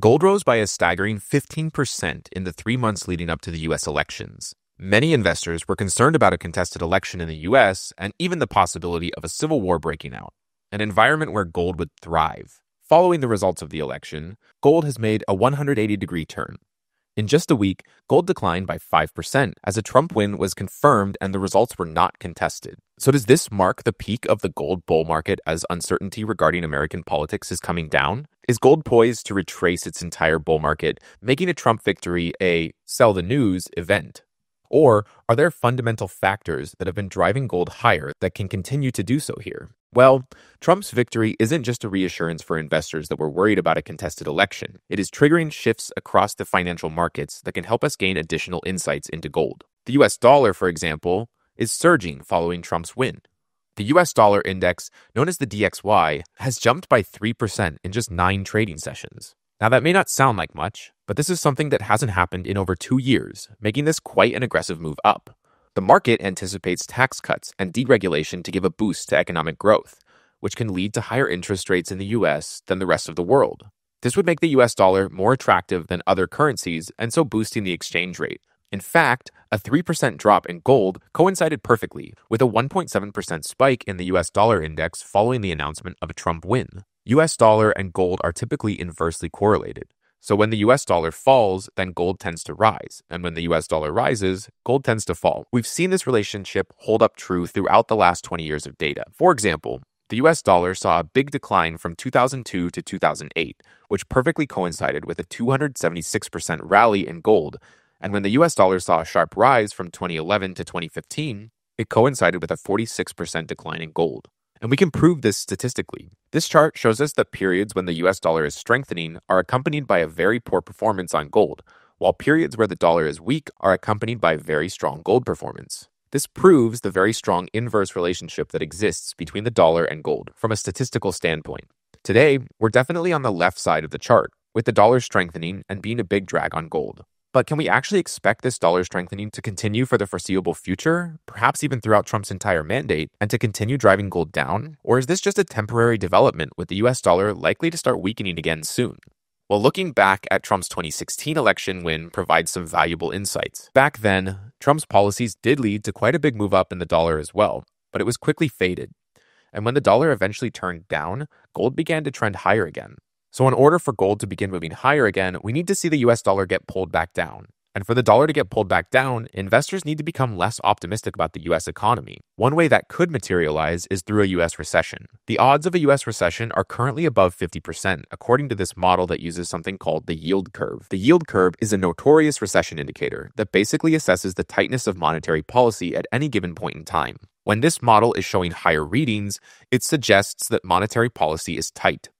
Gold rose by a staggering 15% in the three months leading up to the U.S. elections. Many investors were concerned about a contested election in the U.S. and even the possibility of a civil war breaking out, an environment where gold would thrive. Following the results of the election, gold has made a 180 degree turn. In just a week, gold declined by 5% as a Trump win was confirmed and the results were not contested. So, does this mark the peak of the gold bull market as uncertainty regarding American politics is coming down? Is gold poised to retrace its entire bull market, making a Trump victory a sell the news event? Or are there fundamental factors that have been driving gold higher that can continue to do so here? Well, Trump's victory isn't just a reassurance for investors that were worried about a contested election. It is triggering shifts across the financial markets that can help us gain additional insights into gold. The US dollar, for example, is surging following Trump's win, the US dollar index, known as the DXY, has jumped by 3% in just nine trading sessions. Now, that may not sound like much, but this is something that hasn't happened in over two years, making this quite an aggressive move up. The market anticipates tax cuts and deregulation to give a boost to economic growth, which can lead to higher interest rates in the US than the rest of the world. This would make the US dollar more attractive than other currencies and so boosting the exchange rate. In fact, a 3% drop in gold coincided perfectly with a 1.7% spike in the US dollar index following the announcement of a Trump win. US dollar and gold are typically inversely correlated. So when the US dollar falls, then gold tends to rise. And when the US dollar rises, gold tends to fall. We've seen this relationship hold up true throughout the last 20 years of data. For example, the US dollar saw a big decline from 2002 to 2008, which perfectly coincided with a 276% rally in gold and when the US dollar saw a sharp rise from 2011 to 2015, it coincided with a 46% decline in gold. And we can prove this statistically. This chart shows us that periods when the US dollar is strengthening are accompanied by a very poor performance on gold, while periods where the dollar is weak are accompanied by very strong gold performance. This proves the very strong inverse relationship that exists between the dollar and gold from a statistical standpoint. Today, we're definitely on the left side of the chart, with the dollar strengthening and being a big drag on gold. But can we actually expect this dollar strengthening to continue for the foreseeable future, perhaps even throughout Trump's entire mandate, and to continue driving gold down? Or is this just a temporary development with the US dollar likely to start weakening again soon? Well, looking back at Trump's 2016 election win provides some valuable insights. Back then, Trump's policies did lead to quite a big move up in the dollar as well, but it was quickly faded. And when the dollar eventually turned down, gold began to trend higher again. So, in order for gold to begin moving higher again, we need to see the US dollar get pulled back down. And for the dollar to get pulled back down, investors need to become less optimistic about the US economy. One way that could materialize is through a US recession. The odds of a US recession are currently above 50%, according to this model that uses something called the yield curve. The yield curve is a notorious recession indicator that basically assesses the tightness of monetary policy at any given point in time. When this model is showing higher readings, it suggests that monetary policy is tight,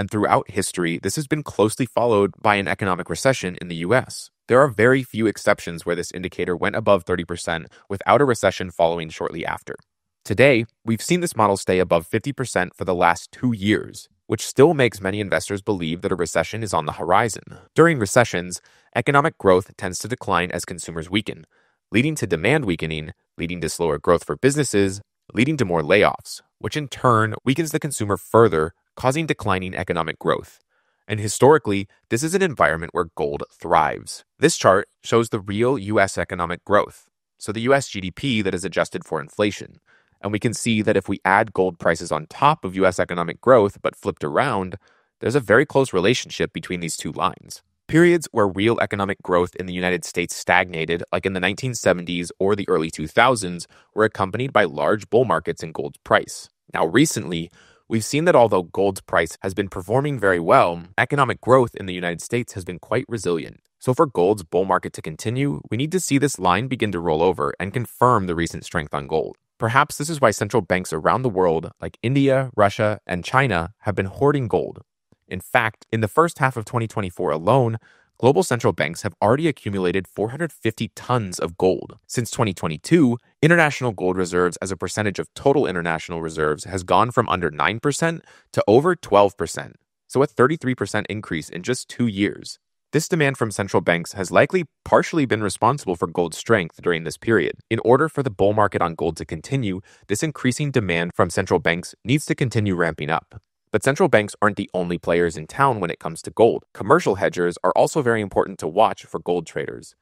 and throughout history, this has been closely followed by an economic recession in the US. There are very few exceptions where this indicator went above 30% without a recession following shortly after. Today, we've seen this model stay above 50% for the last two years, which still makes many investors believe that a recession is on the horizon. During recessions, economic growth tends to decline as consumers weaken, leading to demand weakening, leading to slower growth for businesses, leading to more layoffs, which in turn weakens the consumer further, causing declining economic growth. And historically, this is an environment where gold thrives. This chart shows the real US economic growth, so the US GDP that is adjusted for inflation. And we can see that if we add gold prices on top of US economic growth but flipped around, there's a very close relationship between these two lines. Periods where real economic growth in the United States stagnated, like in the 1970s or the early 2000s, were accompanied by large bull markets in gold's price. Now, recently, We've seen that although gold's price has been performing very well, economic growth in the United States has been quite resilient. So for gold's bull market to continue, we need to see this line begin to roll over and confirm the recent strength on gold. Perhaps this is why central banks around the world, like India, Russia, and China, have been hoarding gold. In fact, in the first half of 2024 alone, global central banks have already accumulated 450 tons of gold. Since 2022, international gold reserves as a percentage of total international reserves has gone from under 9% to over 12%, so a 33% increase in just two years. This demand from central banks has likely partially been responsible for gold's strength during this period. In order for the bull market on gold to continue, this increasing demand from central banks needs to continue ramping up. But central banks aren't the only players in town when it comes to gold. Commercial hedgers are also very important to watch for gold traders.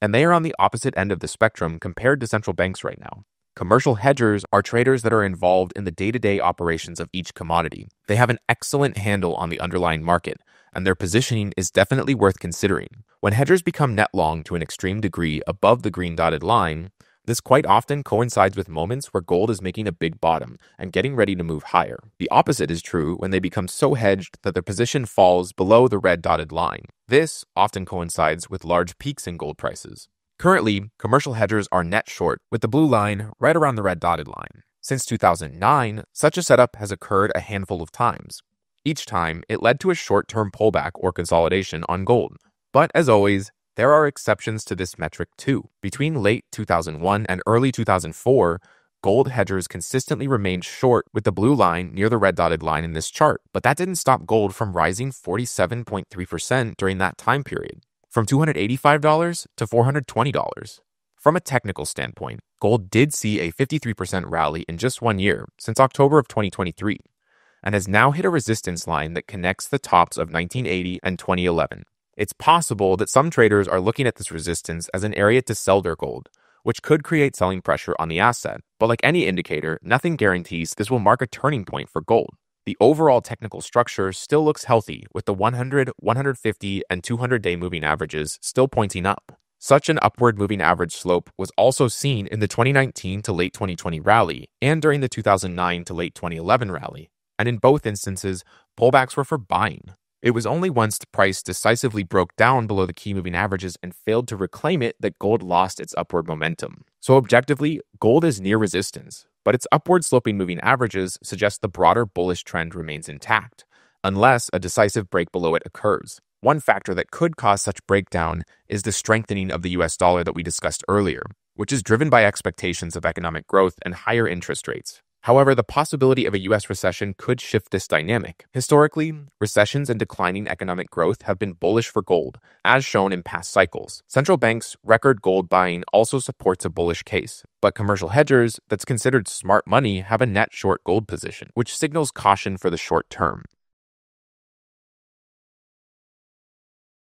And they are on the opposite end of the spectrum compared to central banks right now. Commercial hedgers are traders that are involved in the day to day operations of each commodity. They have an excellent handle on the underlying market, and their positioning is definitely worth considering. When hedgers become net long to an extreme degree above the green dotted line, this quite often coincides with moments where gold is making a big bottom and getting ready to move higher. The opposite is true when they become so hedged that their position falls below the red dotted line. This often coincides with large peaks in gold prices. Currently, commercial hedgers are net short, with the blue line right around the red dotted line. Since 2009, such a setup has occurred a handful of times. Each time, it led to a short term pullback or consolidation on gold. But as always, there are exceptions to this metric too. Between late 2001 and early 2004, gold hedgers consistently remained short with the blue line near the red dotted line in this chart, but that didn't stop gold from rising 47.3% during that time period, from $285 to $420. From a technical standpoint, gold did see a 53% rally in just one year, since October of 2023, and has now hit a resistance line that connects the tops of 1980 and 2011. It's possible that some traders are looking at this resistance as an area to sell their gold, which could create selling pressure on the asset. But like any indicator, nothing guarantees this will mark a turning point for gold. The overall technical structure still looks healthy, with the 100, 150, and 200 day moving averages still pointing up. Such an upward moving average slope was also seen in the 2019 to late 2020 rally and during the 2009 to late 2011 rally, and in both instances, pullbacks were for buying. It was only once the price decisively broke down below the key moving averages and failed to reclaim it that gold lost its upward momentum. So, objectively, gold is near resistance, but its upward sloping moving averages suggest the broader bullish trend remains intact, unless a decisive break below it occurs. One factor that could cause such breakdown is the strengthening of the US dollar that we discussed earlier, which is driven by expectations of economic growth and higher interest rates. However, the possibility of a U.S. recession could shift this dynamic. Historically, recessions and declining economic growth have been bullish for gold, as shown in past cycles. Central banks' record gold buying also supports a bullish case, but commercial hedgers, that's considered smart money, have a net short gold position, which signals caution for the short term.